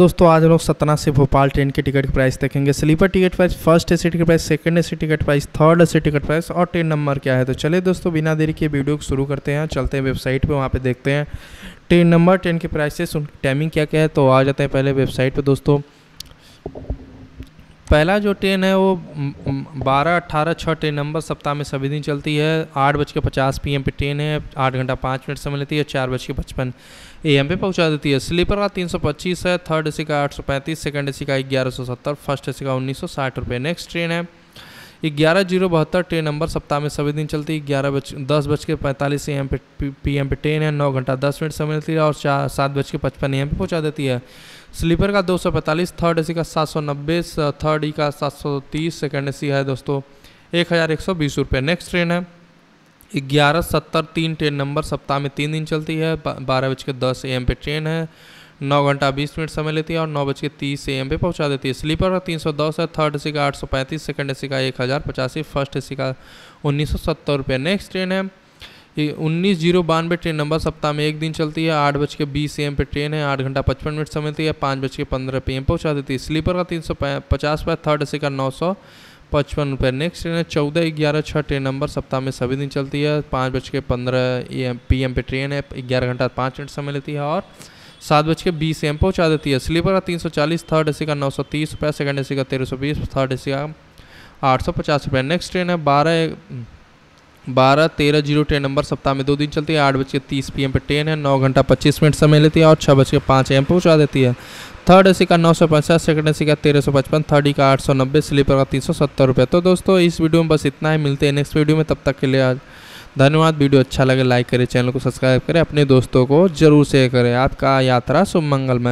दोस्तों आज हम लोग सतना से भोपाल ट्रेन के टिकट की प्राइस देखेंगे sleeper ticket price first A C ticket price second AC ticket price third A C ticket price और ट्रेन नंबर क्या है तो चलिए दोस्तों बिना देरी के वीडियो को शुरू करते हैं चलते हैं वेबसाइट पर वहाँ पर देखते हैं ट्रेन नंबर ट्रेन के प्राइसेस उनकी टाइमिंग क्या क्या है तो आ जाते हैं पहले वेबसाइट पर दोस्तों पहला जो ट्रेन है वो बारह अट्ठारह छः ट्रेन नंबर सप्ताह में सभी दिन चलती है आठ बज के पचास पी एम पे ट्रेन है आठ घंटा पाँच मिनट समय लेती है चार बज के पचपन ए एम पे पहुँचा देती है स्लीपर का तीन सौ पच्चीस है थर्ड ए सी का आठ सौ पैंतीस सेकेंड ए सी का ग्यारह सौ सत्तर फर्स्ट ए सी का उन्नीस सौ साठ रुपये नेक्स्ट ट्रेन है ग्यारह जीरो बहत्तर ट्रेन नंबर सप्ताह में सभी दिन चलती है ग्यारह बज दस बज के पैंतालीस ए एम पे पी एम पे ट्रेन है नौ घंटा दस मिनट समय लेती है और चार सात बज के पचपन ए एम पे पहुँचा देती है स्लीपर का दो सौ पैंतालीस थर्ड ए सी का सात सौ नब्बे थर्ड ई e का सात सौ तीस सेकेंड ए सी है दोस्तों एक हज़ार एक सौ बीस रुपये नेक्स्ट ट्रेन है ग्यारह सत्तर तीन ट्रेन नंबर सप्ताह में तीन दिन चलती है बारह बज के दस ए एम पे ट्रेन है नौ घंटा बीस मिनट समय लेती है और नौ बज के तीस ए एम पे पहुँचा देती है स्लीपर का तीन सौ दस है थर्ड ए सी का आठ सौ पैंतीस सेकेंड ए सी का एक हज़ार पचासी फर्स्ट ए सी का उन्नीस सौ सत्तर रुपये नेक्स्ट ट्रेन है ये उन्नीस जीरो बानवे ट्रेन नंबर सप्ताह में एक दिन चलती है आठ बज के बीस ए एम पे ट्रेन है आठ घंटा पचपन मिनट समय लेती है पाँच बज के पंद्रह पी एम पहुँचा देती है स्लीपर का तीन सौ पचास रुपये थर्ड ए सी का नौ सौ पचपन रुपये नेक्स्ट ट्रेन है चौदह ग्यारह छः ट्रेन नंबर सप्ताह में सभी दिन चलती है पाँच बज के पंद्रह पी एम पे ट्रेन है ग्यारह घंटा पाँच मिनट समय लेती है और सात बज के बीस एम पहुँचा देती है स्लीपर का तीन सौ चालीस थर्ड ए सी का नौ सौ तीस रुपये सेकेंड ए सी का तेरह सौ बीस थर्ड ए सी का आठ सौ पचास रुपये नेक्स्ट ट्रेन है बारह बारह तेरह जीरो ट्रेन नंबर सप्ताह में दो दिन चलती है आठ बज के तीस पी एम पर ट्रेन है नौ घंटा पच्चीस मिनट समय लेती है और छः बज के पाँच एम पहुँचा देती है थर्ड ए सी का नौ सौ पचास सेकेंड ए सी का तेरह सौ पचपन थर्ड ई e का आठ सौ नब्बे स्लीपर का तीन सौ सत्तर रुपये तो दोस्तों इस वीडियो में बस इतना ही मिलते हैं नेक्स्ट वीडियो में तब तक के लिए आज धन्यवाद वीडियो अच्छा लगे लाइक करें चैनल को सब्सक्राइब करें अपने दोस्तों को जरूर शेयर करें आपका यात्रा शुभ मंगलमय